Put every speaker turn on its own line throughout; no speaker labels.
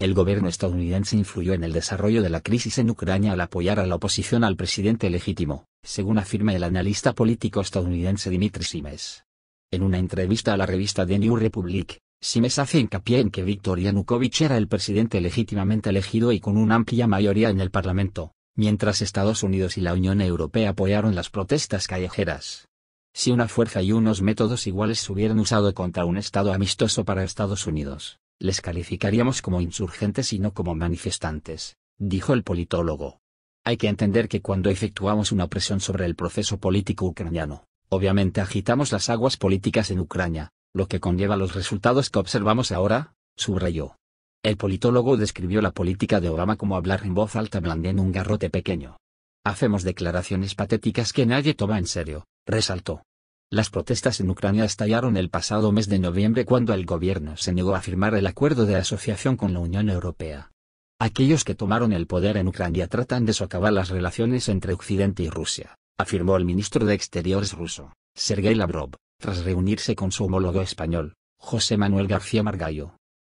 El gobierno estadounidense influyó en el desarrollo de la crisis en Ucrania al apoyar a la oposición al presidente legítimo, según afirma el analista político estadounidense Dimitri Simes. En una entrevista a la revista The New Republic, Simes hace hincapié en que Viktor Yanukovych era el presidente legítimamente elegido y con una amplia mayoría en el Parlamento, mientras Estados Unidos y la Unión Europea apoyaron las protestas callejeras. Si una fuerza y unos métodos iguales se hubieran usado contra un Estado amistoso para Estados Unidos, les calificaríamos como insurgentes y no como manifestantes, dijo el politólogo. Hay que entender que cuando efectuamos una presión sobre el proceso político ucraniano, obviamente agitamos las aguas políticas en Ucrania, lo que conlleva los resultados que observamos ahora, subrayó. El politólogo describió la política de Obama como hablar en voz alta blandiendo un garrote pequeño. Hacemos declaraciones patéticas que nadie toma en serio, resaltó. Las protestas en Ucrania estallaron el pasado mes de noviembre cuando el gobierno se negó a firmar el acuerdo de asociación con la Unión Europea. Aquellos que tomaron el poder en Ucrania tratan de socavar las relaciones entre Occidente y Rusia, afirmó el ministro de Exteriores ruso, Sergei Lavrov, tras reunirse con su homólogo español, José Manuel García Margallo.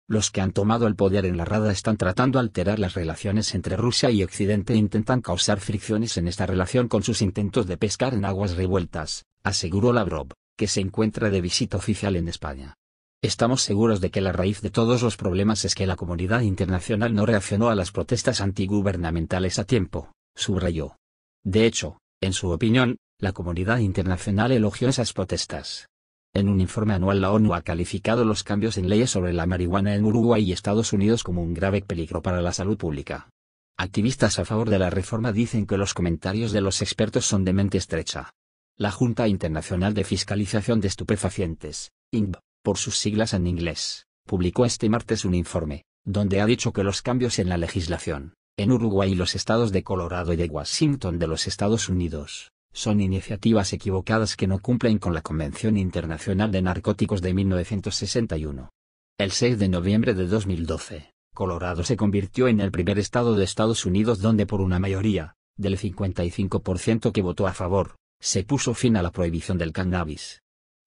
Los que han tomado el poder en la Rada están tratando de alterar las relaciones entre Rusia y Occidente e intentan causar fricciones en esta relación con sus intentos de pescar en aguas revueltas, aseguró Lavrov, que se encuentra de visita oficial en España. Estamos seguros de que la raíz de todos los problemas es que la comunidad internacional no reaccionó a las protestas antigubernamentales a tiempo, subrayó. De hecho, en su opinión, la comunidad internacional elogió esas protestas. En un informe anual la ONU ha calificado los cambios en leyes sobre la marihuana en Uruguay y Estados Unidos como un grave peligro para la salud pública. Activistas a favor de la reforma dicen que los comentarios de los expertos son de mente estrecha. La Junta Internacional de Fiscalización de Estupefacientes, INC, por sus siglas en inglés, publicó este martes un informe, donde ha dicho que los cambios en la legislación, en Uruguay y los estados de Colorado y de Washington de los Estados Unidos, son iniciativas equivocadas que no cumplen con la Convención Internacional de Narcóticos de 1961. El 6 de noviembre de 2012, Colorado se convirtió en el primer estado de Estados Unidos donde por una mayoría, del 55% que votó a favor, se puso fin a la prohibición del cannabis.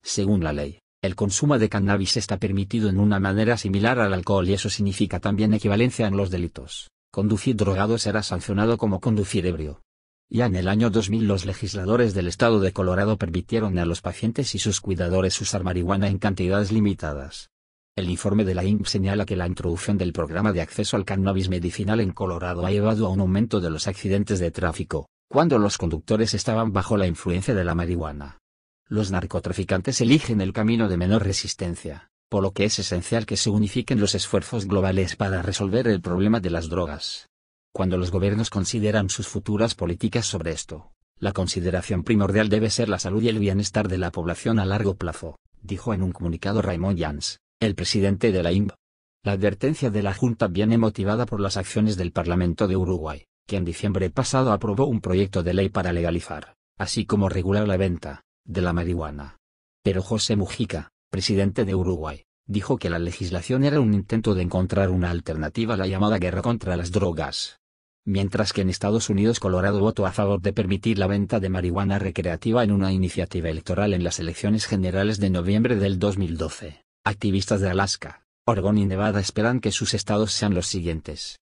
Según la ley, el consumo de cannabis está permitido en una manera similar al alcohol y eso significa también equivalencia en los delitos. Conducir drogado será sancionado como conducir ebrio. Ya en el año 2000 los legisladores del estado de Colorado permitieron a los pacientes y sus cuidadores usar marihuana en cantidades limitadas. El informe de la imp señala que la introducción del programa de acceso al cannabis medicinal en Colorado ha llevado a un aumento de los accidentes de tráfico, cuando los conductores estaban bajo la influencia de la marihuana. Los narcotraficantes eligen el camino de menor resistencia, por lo que es esencial que se unifiquen los esfuerzos globales para resolver el problema de las drogas. Cuando los gobiernos consideran sus futuras políticas sobre esto, la consideración primordial debe ser la salud y el bienestar de la población a largo plazo, dijo en un comunicado Raymond Jans, el presidente de la INV. La advertencia de la Junta viene motivada por las acciones del Parlamento de Uruguay, que en diciembre pasado aprobó un proyecto de ley para legalizar, así como regular la venta, de la marihuana. Pero José Mujica, presidente de Uruguay, dijo que la legislación era un intento de encontrar una alternativa a la llamada guerra contra las drogas. Mientras que en Estados Unidos Colorado votó a favor de permitir la venta de marihuana recreativa en una iniciativa electoral en las elecciones generales de noviembre del 2012, activistas de Alaska, Oregón y Nevada esperan que sus estados sean los siguientes,